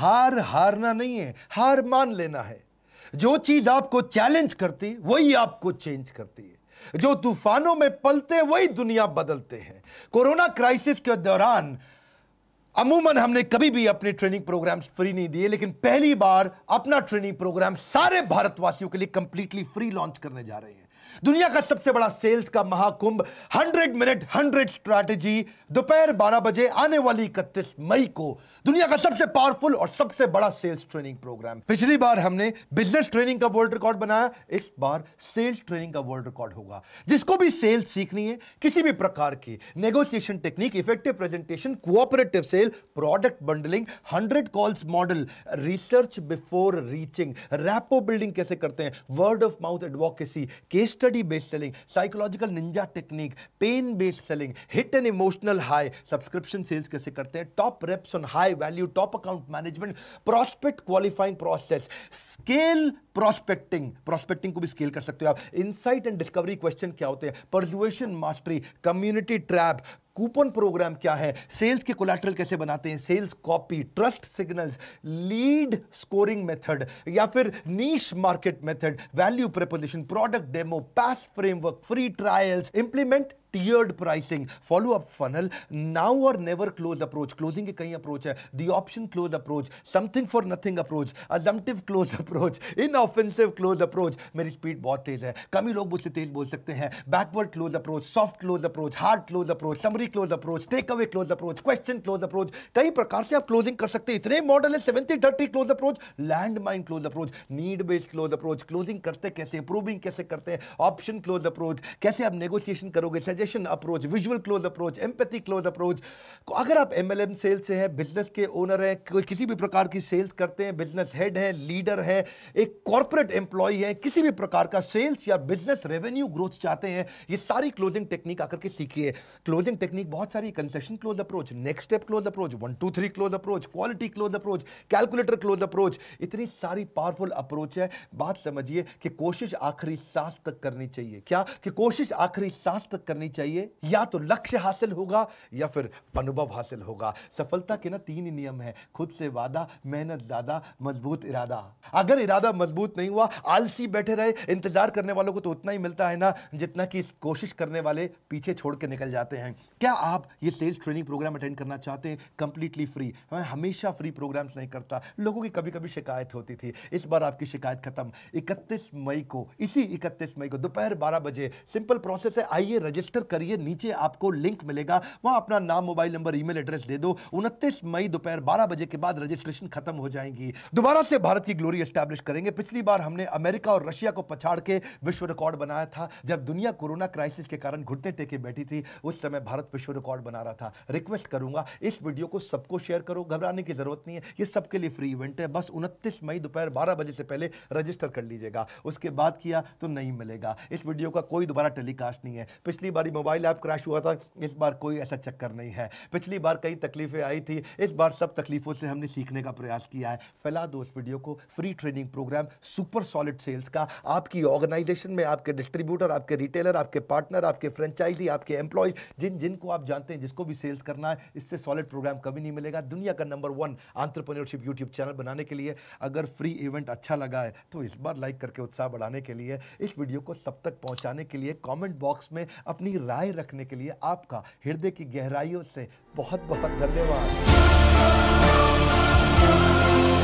हार हारना नहीं है हार मान लेना है जो चीज आपको चैलेंज करती वही आपको चेंज करती है जो तूफानों में पलते वही दुनिया बदलते हैं कोरोना क्राइसिस के दौरान अमूमन हमने कभी भी अपने ट्रेनिंग प्रोग्राम्स फ्री नहीं दिए लेकिन पहली बार अपना ट्रेनिंग प्रोग्राम सारे भारतवासियों के लिए कंप्लीटली फ्री लॉन्च करने जा रहे हैं दुनिया का सबसे बड़ा सेल्स का महाकुंभ हंड्रेड मिनट हंड्रेड स्ट्रैटेजी दोपहर बारह बजे आने वाली इकतीस मई को दुनिया का सबसे पावरफुल और सबसे बड़ा सेल्स ट्रेनिंग प्रोग्राम पिछली बार हमने बिजनेस ट्रेनिंग का वर्ल्ड रिकॉर्ड बनाया इस बार सेल्स ट्रेनिंग का वर्ल्ड रिकॉर्ड होगा जिसको भी सेल्स सीखनी है किसी भी प्रकार की negotiation technique effective presentation cooperative sale product bundling hundred calls model research before reaching rapport building कैसे करते हैं word of mouth advocacy case study based selling psychological ninja technique pain based selling hit and emotional high subscription sales कैसे करते हैं top reps on high value top account management prospect qualifying process scale prospecting prospecting को भी scale कर सकते हो आप insight and discovery question क्या होते हैं persuasion mastery community trap coupon program क्या है सेल्स के कोलेट्रल कैसे बनाते हैं sales copy trust signals lead scoring method या फिर niche market method value proposition product demo PAS framework free trials implement tiered pricing, follow-up funnel, now or never close approach, closing ke कई approach hai the option close approach, something for nothing approach, assumptive close approach, inoffensive close approach, meri speed bahut tez hai kam hi log mujhse tez bol sakte hain backward close approach, soft close approach, hard close approach, summary close approach, take away close approach, question close approach, kai prakar se aap closing kar sakte हैं, इतने model है, 70 30 close approach, landmine close approach, need based close approach, closing karte kaise proving kaise karte हैं, option close approach, kaise aap negotiation karoge suggestion approach visual close approach empathy close approach को अगर आप MLM sales से हैं business के owner हैं कोई किसी भी प्रकार की सेल्स करते हैं बिजनेस हेड हैं लीडर हैं एक कॉरपोरेट एम्प्लॉय हैं किसी भी प्रकार का सेल्स या बिजनेस रेवेन्यू ग्रोथ चाहते हैं ये सारी क्लोजिंग टेक्निक आकर के सीखिए क्लोजिंग टेक्निक बहुत सारी concession close approach next step close approach one two three close approach quality close approach calculator close approach इतनी सारी पावरफुल अप्रोच है बात समझिए कि कोशिश आखिरी सांस तक करनी चाहिए क्या कि कोशिश आखिरी सांस तक करनी चाहिए या तो लक्ष्य हासिल होगा या फिर अनुभव हासिल होगा सफलता के ना तीन नियम है खुद से वादा मेहनत ज्यादा मजबूत इरादा अगर इरादा मजबूत नहीं हुआ आलसी बैठे रहे इंतजार करने वालों को तो उतना ही मिलता है ना जितना कि कोशिश करने वाले पीछे छोड़ के निकल जाते हैं क्या आप ये सेल्स ट्रेनिंग प्रोग्राम अटेंड करना चाहते हैं कंप्लीटली फ्री मैं हमेशा फ्री प्रोग्राम्स नहीं करता लोगों की कभी कभी शिकायत होती थी इस बार आपकी शिकायत खत्म इकतीस मई को इसी इकतीस मई को दोपहर बारह बजे सिंपल प्रोसेस है आइए रजिस्टर रजिस्टर करिए नीचे आपको लिंक मिलेगा वहां अपना नाम मोबाइल नंबर ईमेल एड्रेस दे दो उनतीस मई दोपहर बारह बजे के बाद रजिस्ट्रेशन खत्म हो जाएंगी दोबारा से भारत की ग्लोरी एस्टैब्लिश करेंगे पिछली बार हमने अमेरिका और रशिया को पछाड़ के विश्व रिकॉर्ड बनाया था जब दुनिया कोरोना क्राइसिस के कारण घुटने टेके बैठी थी उस समय भारत विश्व रिकॉर्ड बना रहा था रिक्वेस्ट करूंगा इस वीडियो को सबको शेयर करो घबराने की जरूरत नहीं है ये सबके लिए फ्री इवेंट है बस उनतीस मई दोपहर बारह बजे से पहले रजिस्टर कर लीजिएगा उसके बाद किया तो नहीं मिलेगा इस वीडियो का कोई दोबारा टेलीकास्ट नहीं है पिछली बार हमारी मोबाइल ऐप क्रैश हुआ था इस बार कोई ऐसा चक्कर नहीं है पिछली बार कई तकलीफें आई थी इस बार सब तकलीफों से हमने सीखने का प्रयास किया है फैला दो इस वीडियो को free training program super solid sales का आपकी ऑर्गेनाइजेशन में आपके डिस्ट्रीब्यूटर आपके रिटेलर आपके पार्टनर आपके फ्रेंचाइजी आपके एम्प्लॉय जिन जिनको आप जानते हैं जिसको भी सेल्स करना है इससे सॉलिड प्रोग्राम कभी नहीं मिलेगा दुनिया का number one entrepreneurship YouTube channel बनाने के लिए अगर फ्री इवेंट अच्छा लगा है तो इस बार लाइक करके उत्साह बढ़ाने के लिए इस वीडियो को सब तक पहुंचाने के लिए कमेंट बॉक्स में अपनी राय रखने के लिए आपका हृदय की गहराइयों से बहुत बहुत धन्यवाद